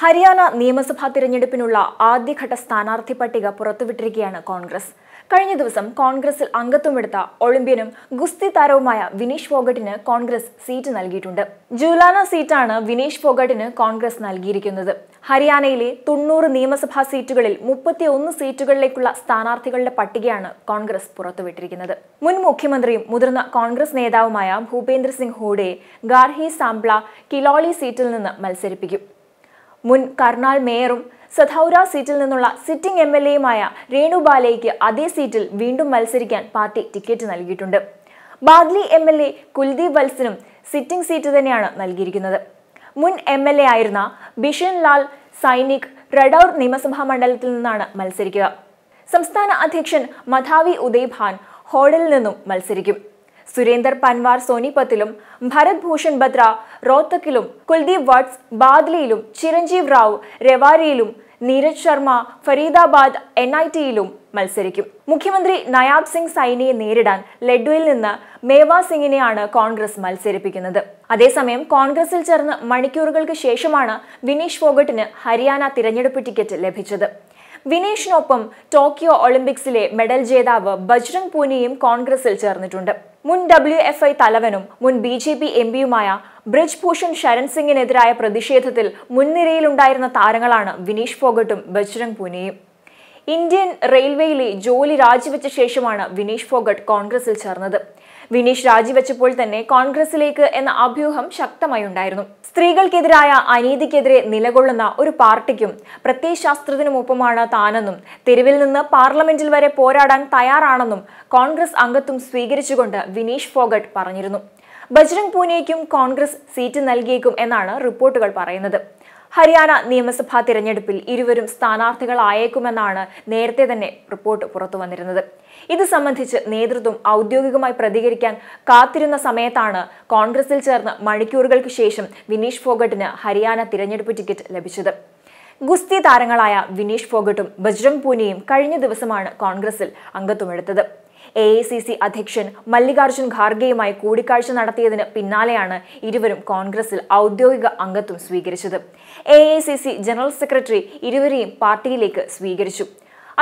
ഹരിയാന നിയമസഭാ തിരഞ്ഞെടുപ്പിനുള്ള ആദ്യഘട്ട സ്ഥാനാർത്ഥി പട്ടിക പുറത്തുവിട്ടിരിക്കുകയാണ് കോൺഗ്രസ് കഴിഞ്ഞ ദിവസം കോൺഗ്രസിൽ അംഗത്വമെടുത്ത ഒളിമ്പ്യനും ഗുസ്തി താരവുമായ വിനീഷ് ഫോഗട്ടിന് കോൺഗ്രസ് സീറ്റ് നൽകിയിട്ടുണ്ട് ജൂലാന സീറ്റാണ് വിനീഷ് ഫോഗട്ടിന് കോൺഗ്രസ് നൽകിയിരിക്കുന്നത് ഹരിയാനയിലെ തൊണ്ണൂറ് നിയമസഭാ സീറ്റുകളിൽ മുപ്പത്തിയൊന്ന് സീറ്റുകളിലേക്കുള്ള സ്ഥാനാർത്ഥികളുടെ പട്ടികയാണ് കോൺഗ്രസ് പുറത്തുവിട്ടിരിക്കുന്നത് മുൻ മുഖ്യമന്ത്രിയും മുതിർന്ന കോൺഗ്രസ് നേതാവുമായ ഭൂപേന്ദ്ര സിംഗ് ഹൂഡയെ ഗാർഹി സാംപ്ല കിലോളി സീറ്റിൽ നിന്ന് മത്സരിപ്പിക്കും മുൻ കർണാൽ മേയറും സധൌര സീറ്റിൽ നിന്നുള്ള സിറ്റിംഗ് എം എൽ എയുമായ രേണുബാലയ്ക്ക് അതേ സീറ്റിൽ വീണ്ടും മത്സരിക്കാൻ പാർട്ടി ടിക്കറ്റ് നൽകിയിട്ടുണ്ട് Badli M L A Kuldeep വത്സനും സിറ്റിംഗ് സീറ്റ് തന്നെയാണ് നൽകിയിരിക്കുന്നത് മുൻ എം എൽ എ ആയിരുന്ന ബിഷൻ ലാൽ സൈനിക് റഡൌർ നിയമസഭാ മണ്ഡലത്തിൽ നിന്നാണ് മത്സരിക്കുക സംസ്ഥാന അധ്യക്ഷൻ മധാവി ഉദയ്ഭാൻ ഹോഡലിൽ നിന്നും മത്സരിക്കും സുരേന്ദർ പൻവാർ സോനിപത്തിലും ഭരത് ഭൂഷൺ ബത്ര റോത്തക്കിലും കുൽദീപ് വട്സ് ബാദ്ലിയിലും ചിരഞ്ജീവ് റാവു രവാരിയിലും നീരജ് ശർമ്മ ഫരീദാബാദ് എൻ ഐ ടിയിലും മത്സരിക്കും മുഖ്യമന്ത്രി നയാബ് സിംഗ് സൈനിയെ നേരിടാൻ ലഡ്ഡുവിൽ നിന്ന് മേവാ സിംഗിനെയാണ് കോൺഗ്രസ് മത്സരിപ്പിക്കുന്നത് അതേസമയം കോൺഗ്രസിൽ ചേർന്ന് മണിക്കൂറുകൾക്ക് ശേഷമാണ് വിനീഷ് ഫോഗട്ടിന് ഹരിയാന തിരഞ്ഞെടുപ്പ് ടിക്കറ്റ് ലഭിച്ചത് വിനീഷിനൊപ്പം ടോക്കിയോ ഒളിമ്പിക്സിലെ മെഡൽ ജേതാവ് ബജ്രംഗ് പൂനിയും കോൺഗ്രസിൽ ചേർന്നിട്ടുണ്ട് മുൻ ഡബ്ല്യു എഫ് ഐ തലവനും മുൻ ബി ജെ പി എം പിയുമായ ബ്രിജ് ഭൂഷൺ ശരൺ സിംഗിനെതിരായ പ്രതിഷേധത്തിൽ മുൻനിരയിലുണ്ടായിരുന്ന താരങ്ങളാണ് വിനീഷ് ഫോഗട്ടും ബജ്രംഗ് പൂനെയും ഇന്ത്യൻ റെയിൽവേയിലെ ജോലി രാജിവെച്ച ശേഷമാണ് വിനീഷ് ഫോഗട്ട് കോൺഗ്രസിൽ ചേർന്നത് വിനീഷ് രാജിവെച്ചപ്പോൾ തന്നെ കോൺഗ്രസിലേക്ക് എന്ന അഭ്യൂഹം ശക്തമായി ഉണ്ടായിരുന്നു സ്ത്രീകൾക്കെതിരായ അനീതിക്കെതിരെ നിലകൊള്ളുന്ന ഒരു പാർട്ടിക്കും പ്രത്യയശാസ്ത്രത്തിനുമൊപ്പമാണ് താനെന്നും തെരുവിൽ നിന്ന് പാർലമെന്റിൽ വരെ പോരാടാൻ തയ്യാറാണെന്നും കോൺഗ്രസ് അംഗത്വം സ്വീകരിച്ചുകൊണ്ട് വിനീഷ് ഫോഗട്ട് പറഞ്ഞിരുന്നു ബജ്രംഗ് പൂനെയ്ക്കും കോൺഗ്രസ് സീറ്റ് നൽകിയേക്കും എന്നാണ് റിപ്പോർട്ടുകൾ പറയുന്നത് ഹരിയാന നിയമസഭാ തിരഞ്ഞെടുപ്പിൽ ഇരുവരും സ്ഥാനാർത്ഥികളായേക്കുമെന്നാണ് നേരത്തെ തന്നെ റിപ്പോർട്ട് പുറത്തു വന്നിരുന്നത് ഇത് സംബന്ധിച്ച് നേതൃത്വം ഔദ്യോഗികമായി പ്രതികരിക്കാൻ കാത്തിരുന്ന സമയത്താണ് കോൺഗ്രസിൽ ചേർന്ന് മണിക്കൂറുകൾക്ക് ശേഷം വിനീഷ് ഫോഗട്ടിന് ഹരിയാന തിരഞ്ഞെടുപ്പ് ടിക്കറ്റ് ലഭിച്ചത് ഗുസ്തി താരങ്ങളായ വിനീഷ് ഫോഗട്ടും ബജ്രംഗ് പൂനെയും കഴിഞ്ഞ ദിവസമാണ് കോൺഗ്രസിൽ അംഗത്വമെടുത്തത് എ ഐ സി സി അധ്യക്ഷൻ മല്ലികാർജ്ജുൻ ഖാർഗെയുമായി കൂടിക്കാഴ്ച നടത്തിയതിന് പിന്നാലെയാണ് ഇരുവരും കോൺഗ്രസിൽ ഔദ്യോഗിക അംഗത്വം സ്വീകരിച്ചത് A I C C general secretary ഇരുവരെയും പാർട്ടിയിലേക്ക് സ്വീകരിച്ചു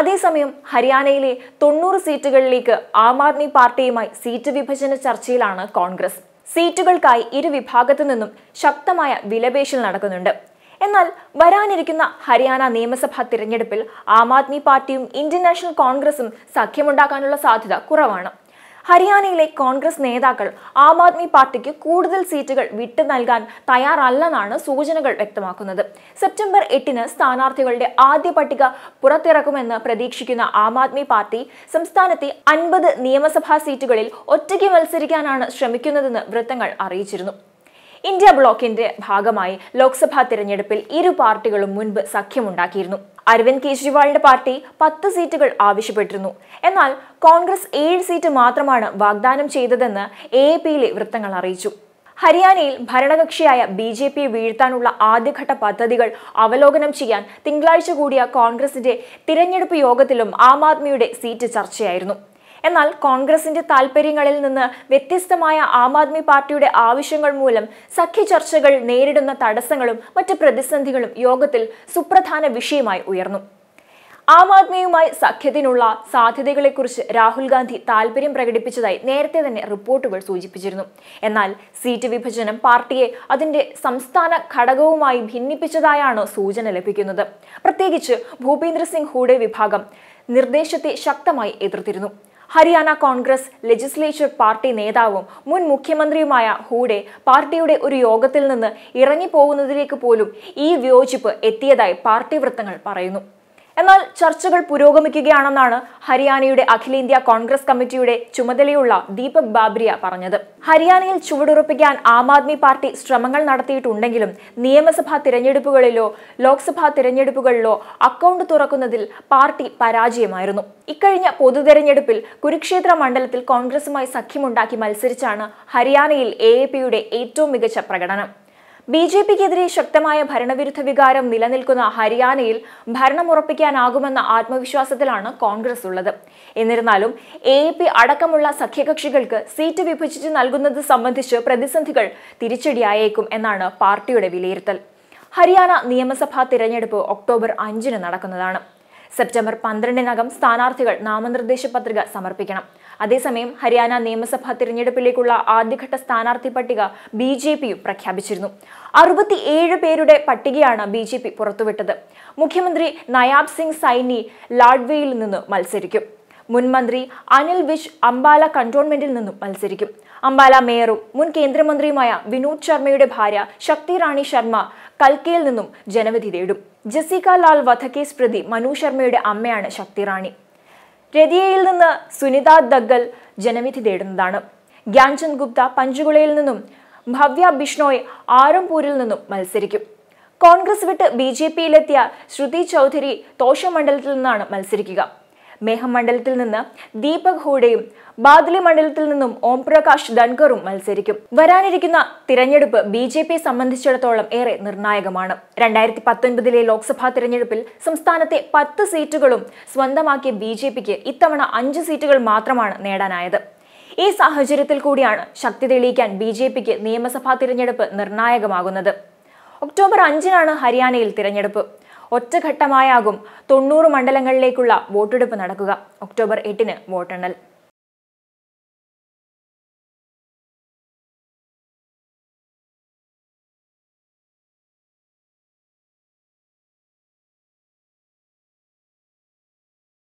അതേസമയം ഹരിയാനയിലെ തൊണ്ണൂറ് സീറ്റുകളിലേക്ക് ആം ആദ്മി പാർട്ടിയുമായി സീറ്റ് വിഭജന ചർച്ചയിലാണ് കോൺഗ്രസ് സീറ്റുകൾക്കായി ഇരു വിഭാഗത്തു നിന്നും ശക്തമായ വിലപേശൽ നടക്കുന്നുണ്ട് എന്നാൽ വരാനിരിക്കുന്ന ഹരിയാന നിയമസഭാ തിരഞ്ഞെടുപ്പിൽ ആം ആദ്മി പാർട്ടിയും ഇന്ത്യൻ നാഷണൽ കോൺഗ്രസും സഖ്യമുണ്ടാക്കാനുള്ള സാധ്യത കുറവാണ് ഹരിയാനയിലെ കോൺഗ്രസ് നേതാക്കൾ ആം ആദ്മി പാർട്ടിക്ക് കൂടുതൽ സീറ്റുകൾ വിട്ടു നൽകാൻ തയ്യാറല്ലെന്നാണ് സൂചനകൾ വ്യക്തമാക്കുന്നത് സെപ്റ്റംബർ എട്ടിന് സ്ഥാനാർത്ഥികളുടെ ആദ്യ പട്ടിക പുറത്തിറക്കുമെന്ന് പ്രതീക്ഷിക്കുന്ന ആം ആദ്മി പാർട്ടി സംസ്ഥാനത്തെ അൻപത് നിയമസഭാ സീറ്റുകളിൽ ഒറ്റയ്ക്ക് മത്സരിക്കാനാണ് ശ്രമിക്കുന്നതെന്ന് വൃത്തങ്ങൾ അറിയിച്ചിരുന്നു ഇന്ത്യ ബ്ലോക്കിന്റെ ഭാഗമായി ലോക്സഭാ തിരഞ്ഞെടുപ്പിൽ ഇരു പാർട്ടികളും മുൻപ് സഖ്യമുണ്ടാക്കിയിരുന്നു അരവിന്ദ് കെജ്രിവാളിന്റെ പാർട്ടി പത്ത് സീറ്റുകൾ ആവശ്യപ്പെട്ടിരുന്നു എന്നാൽ കോൺഗ്രസ് ഏഴ് സീറ്റ് മാത്രമാണ് വാഗ്ദാനം ചെയ്തതെന്ന് എ പിയിലെ വൃത്തങ്ങൾ അറിയിച്ചു ഹരിയാനയിൽ ഭരണകക്ഷിയായ ബി ജെ പി വീഴ്ത്താനുള്ള ആദ്യഘട്ട പദ്ധതികൾ അവലോകനം ചെയ്യാൻ തിങ്കളാഴ്ച കൂടിയ കോൺഗ്രസിന്റെ തിരഞ്ഞെടുപ്പ് യോഗത്തിലും ആം ആദ്മിയുടെ സീറ്റ് ചർച്ചയായിരുന്നു എന്നാൽ കോൺഗ്രസിന്റെ താൽപര്യങ്ങളിൽ നിന്ന് വ്യത്യസ്തമായ ആം ആദ്മി പാർട്ടിയുടെ ആവശ്യങ്ങൾ മൂലം സഖ്യ ചർച്ചകൾ നേരിടുന്ന തടസ്സങ്ങളും മറ്റ് പ്രതിസന്ധികളും യോഗത്തിൽ സുപ്രധാന വിഷയമായി ഉയർന്നു ആം ആദ്മിയുമായി സഖ്യത്തിനുള്ള സാധ്യതകളെക്കുറിച്ച് രാഹുൽ ഗാന്ധി താൽപര്യം പ്രകടിപ്പിച്ചതായി നേരത്തെ തന്നെ റിപ്പോർട്ടുകൾ സൂചിപ്പിച്ചിരുന്നു എന്നാൽ സീറ്റ് വിഭജനം പാർട്ടിയെ അതിന്റെ സംസ്ഥാന ഘടകവുമായി ഭിന്നിപ്പിച്ചതായാണ് സൂചന ലഭിക്കുന്നത് പ്രത്യേകിച്ച് ഭൂപേന്ദ്ര സിംഗ് ഹൂഡെ വിഭാഗം നിർദ്ദേശത്തെ ശക്തമായി എതിർത്തിരുന്നു ഹരിയാന കോൺഗ്രസ് ലെജിസ്ലേച്ചർ പാർട്ടി നേതാവും മുൻ മുഖ്യമന്ത്രിയുമായ ഹൂഡെ പാർട്ടിയുടെ ഒരു യോഗത്തിൽ നിന്ന് ഇറങ്ങിപ്പോകുന്നതിലേക്ക് പോലും ഈ വിയോജിപ്പ് എത്തിയതായി പാർട്ടി വൃത്തങ്ങൾ പറയുന്നു എന്നാൽ ചർച്ചകൾ പുരോഗമിക്കുകയാണെന്നാണ് ഹരിയാനയുടെ അഖിലേന്ത്യാ കോൺഗ്രസ് കമ്മിറ്റിയുടെ ചുമതലയുള്ള ദീപക് ബാബ്രിയ പറഞ്ഞത് ഹരിയാനയിൽ ചുവടുറപ്പിക്കാൻ ആം ആദ്മി പാർട്ടി ശ്രമങ്ങൾ നടത്തിയിട്ടുണ്ടെങ്കിലും നിയമസഭാ തിരഞ്ഞെടുപ്പുകളിലോ ലോക്സഭാ തിരഞ്ഞെടുപ്പുകളിലോ അക്കൗണ്ട് തുറക്കുന്നതിൽ പാർട്ടി പരാജയമായിരുന്നു ഇക്കഴിഞ്ഞ പൊതു തെരഞ്ഞെടുപ്പിൽ കുരുക്ഷേത്ര മണ്ഡലത്തിൽ കോൺഗ്രസുമായി സഖ്യമുണ്ടാക്കി മത്സരിച്ചാണ് ഹരിയാനയിൽ എ ഏറ്റവും മികച്ച പ്രകടനം ബി ജെ പിക്കെതിരെ ശക്തമായ ഭരണവിരുദ്ധ വികാരം നിലനിൽക്കുന്ന ഹരിയാനയിൽ ഭരണമുറപ്പിക്കാനാകുമെന്ന ആത്മവിശ്വാസത്തിലാണ് കോൺഗ്രസ് ഉള്ളത് എന്നിരുന്നാലും എ പി അടക്കമുള്ള സഖ്യകക്ഷികൾക്ക് സീറ്റ് വിഭജിച്ച് നൽകുന്നത് സംബന്ധിച്ച് പ്രതിസന്ധികൾ തിരിച്ചടിയായേക്കും എന്നാണ് പാർട്ടിയുടെ വിലയിരുത്തൽ ഹരിയാന നിയമസഭാ തിരഞ്ഞെടുപ്പ് ഒക്ടോബർ അഞ്ചിന് നടക്കുന്നതാണ് സെപ്റ്റംബർ പന്ത്രണ്ടിനകം സ്ഥാനാർത്ഥികൾ നാമനിർദ്ദേശ പത്രിക സമർപ്പിക്കണം അതേസമയം ഹരിയാന നിയമസഭാ തിരഞ്ഞെടുപ്പിലേക്കുള്ള ആദ്യഘട്ട സ്ഥാനാർത്ഥി പട്ടിക ബി ജെ പിയും പ്രഖ്യാപിച്ചിരുന്നു അറുപത്തിയേഴ് പേരുടെ പട്ടികയാണ് ബി ജെ പി പുറത്തുവിട്ടത് മുഖ്യമന്ത്രി നയാബ് സിംഗ് സൈനി ലാഡ്വേയിൽ നിന്ന് മത്സരിക്കും മുൻ മന്ത്രി അനിൽ വിജ് അംബാല കണ്ടോൺമെന്റിൽ നിന്നും മത്സരിക്കും അംബാല മേയറും മുൻ കേന്ദ്രമന്ത്രിയുമായ വിനോദ് ശർമ്മയുടെ ഭാര്യ ശക്തി റാണി ശർമ്മ കൽക്കയിൽ നിന്നും ജനവിധി തേടും ജസിക ലാൽ വധക്കേസ് പ്രതി മനു ശർമ്മയുടെ അമ്മയാണ് ശക്തി റാണി രതിയയിൽ നിന്ന് സുനിത ദഗ്ഗൽ ജനവിധി തേടുന്നതാണ് ഗ്യാൻചന്ദ് ഗുപ്ത പഞ്ചുകുളയിൽ നിന്നും ഭവ്യ ബിഷ്ണോയ് ആരംപൂരിൽ നിന്നും മത്സരിക്കും കോൺഗ്രസ് വിട്ട് ബി ജെ പിയിലെത്തിയ ശ്രുതി ചൗധരി തോഷ മണ്ഡലത്തിൽ നിന്നാണ് മത്സരിക്കുക മേഹം മണ്ഡലത്തിൽ നിന്ന് ദീപക് ഹൂഡയും ബാദലി മണ്ഡലത്തിൽ നിന്നും ഓം പ്രകാശ് ധൻകറും മത്സരിക്കും വരാനിരിക്കുന്ന തിരഞ്ഞെടുപ്പ് ബി ജെ പി സംബന്ധിച്ചിടത്തോളം ഏറെ നിർണായകമാണ് രണ്ടായിരത്തി പത്തൊൻപതിലെ ലോക്സഭാ തിരഞ്ഞെടുപ്പിൽ സംസ്ഥാനത്തെ പത്ത് സീറ്റുകളും സ്വന്തമാക്കിയ ബി ജെ പിക്ക് ഇത്തവണ അഞ്ച് സീറ്റുകൾ മാത്രമാണ് നേടാനായത് ഈ സാഹചര്യത്തിൽ കൂടിയാണ് ശക്തി തെളിയിക്കാൻ ബി ജെ പിക്ക് നിയമസഭാ തിരഞ്ഞെടുപ്പ് നിർണായകമാകുന്നത് ഒക്ടോബർ അഞ്ചിനാണ് ഹരിയാനയിൽ തിരഞ്ഞെടുപ്പ് ഒറ്റഘട്ടമായാകും തൊണ്ണൂറ് മണ്ഡലങ്ങളിലേക്കുള്ള വോട്ടെടുപ്പ് നടക്കുക ഒക്ടോബർ എട്ടിന് വോട്ടെണ്ണൽ